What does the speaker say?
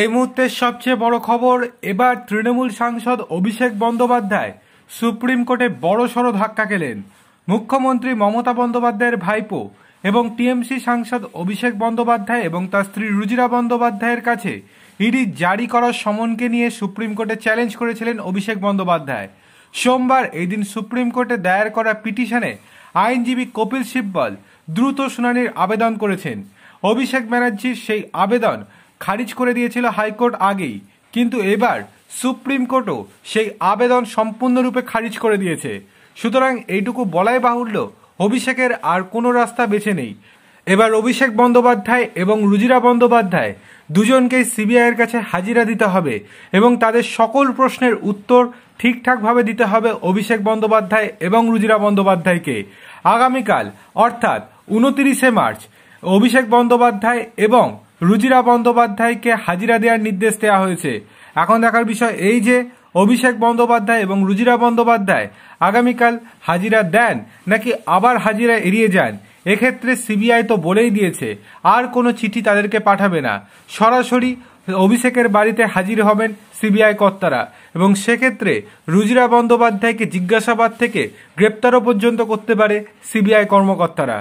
এই মুহূর্তের সবচেয়ে বড় খবর এবার তৃণমূল সাংসদ অভিষেক বন্দ্যোপাধ্যায় সুপ্রিম কোর্টে বড়সড় ধাক্কা খেলেন মুখ্যমন্ত্রী মমতা বন্দ্যোপাধ্যায়ের ভাইপো এবং টিএমসি সাংসদ অভিষেক বন্দ্যোপাধ্যায় এবং তার স্ত্রী রুজিরা বন্দ্যোপাধ্যায়ের কাছে ইডি জারি করার সমনকে নিয়ে সুপ্রিম কোর্টে চ্যালেঞ্জ করেছিলেন অভিষেক বন্দ্যোপাধ্যায় সোমবার এই দিন সুপ্রিম কোর্টে দায়ের করা পিটিশনে আইনজীবী কপিল সিব্বল দ্রুত শুনানির আবেদন করেছেন অভিষেক ব্যানার্জির সেই আবেদন খারিজ করে দিয়েছিল হাইকোর্ট আগেই কিন্তু এবার সুপ্রিম কোর্টও সেই আবেদন সম্পূর্ণরূপে খারিজ করে দিয়েছে সুতরাং এইটুকু বলাই বাহুল্য অভিষেকের আর কোনো রাস্তা বেছে নেই এবার অভিষেক বন্দ্যোপাধ্যায় এবং রুজিরা বন্দ্যোপাধ্যায় দুজনকেই সিবিআইয়ের কাছে হাজিরা দিতে হবে এবং তাদের সকল প্রশ্নের উত্তর ঠিকঠাকভাবে দিতে হবে অভিষেক বন্দ্যোপাধ্যায় এবং রুজিরা বন্দ্যোপাধ্যায়কে আগামীকাল অর্থাৎ উনতিরিশে মার্চ অভিষেক বন্দ্যোপাধ্যায় এবং রুজিরা বন্দ্যোপাধ্যায়কে হাজিরা দেওয়ার নির্দেশ দেওয়া হয়েছে এখন দেখার বিষয় এই যে অভিষেক বন্দ্যোপাধ্যায় এবং রুজিরা বন্দ্যোপাধ্যায় আগামীকাল হাজিরা দেন নাকি আবার হাজিরা এড়িয়ে যান এক্ষেত্রে সিবিআই তো বলেই দিয়েছে আর কোনো চিঠি তাদেরকে পাঠাবে না সরাসরি অভিষেকের বাড়িতে হাজির হবেন সিবিআই কর্তারা এবং সেক্ষেত্রে রুজিরা বন্দ্যোপাধ্যায়কে জিজ্ঞাসাবাদ থেকে গ্রেপ্তারও পর্যন্ত করতে পারে সিবিআই কর্মকর্তারা